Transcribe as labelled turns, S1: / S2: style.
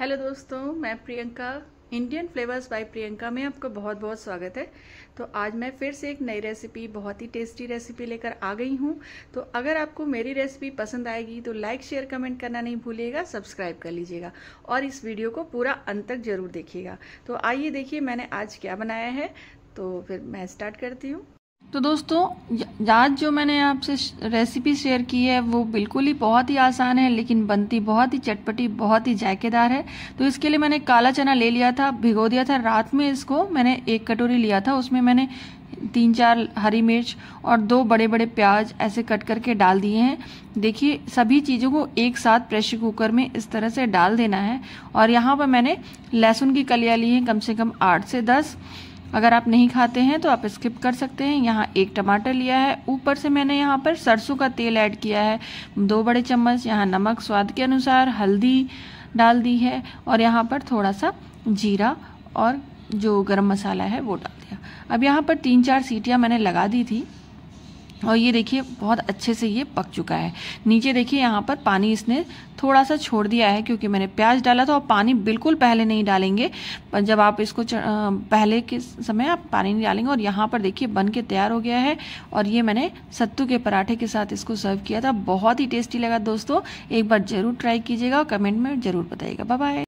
S1: hello दोस्तों मैं Priyanka Indian flavours by Priyanka में आपका बहुत बहुत स्वागत है तो आज मैं फिर से एक नई रेसिपी बहुत ही टेस्टी रेसिपी लेकर आ गई हूँ तो अगर आपको मेरी रेसिपी पसंद आएगी तो लाइक शेयर कमेंट करना नहीं भूलिएगा सब्सक्राइब कर लीजिएगा और इस वीडियो को पूरा अंत तक जरूर देखिएगा तो आइए देखिए मैंने आज क्या बनाया है तो फिर मैं स्टार्ट करती हूँ तो दोस्तों आज जो मैंने आपसे रेसिपी शेयर की है वो बिल्कुल ही बहुत ही आसान है लेकिन बनती बहुत ही चटपटी बहुत ही जायकेदार है तो इसके लिए मैंने काला चना ले लिया था भिगो दिया था रात में इसको मैंने एक कटोरी लिया था उसमें मैंने तीन चार हरी मिर्च और दो बड़े बड़े प्याज ऐसे कट करके डाल दिए हैं देखिए सभी चीज़ों को एक साथ प्रेशर कुकर में इस तरह से डाल देना है और यहाँ पर मैंने लहसुन की कलियाँ ली हैं कम से कम आठ से दस अगर आप नहीं खाते हैं तो आप स्किप कर सकते हैं यहाँ एक टमाटर लिया है ऊपर से मैंने यहाँ पर सरसों का तेल ऐड किया है दो बड़े चम्मच यहाँ नमक स्वाद के अनुसार हल्दी डाल दी है और यहाँ पर थोड़ा सा जीरा और जो गरम मसाला है वो डाल दिया अब यहाँ पर तीन चार सीटियाँ मैंने लगा दी थी और ये देखिए बहुत अच्छे से ये पक चुका है नीचे देखिए यहाँ पर पानी इसने थोड़ा सा छोड़ दिया है क्योंकि मैंने प्याज डाला था और पानी बिल्कुल पहले नहीं डालेंगे पर जब आप इसको पहले के समय आप पानी नहीं डालेंगे और यहाँ पर देखिए बन के तैयार हो गया है और ये मैंने सत्तू के पराठे के साथ इसको सर्व किया था बहुत ही टेस्टी लगा दोस्तों एक बार ज़रूर ट्राई कीजिएगा और कमेंट में ज़रूर बताइएगा बाय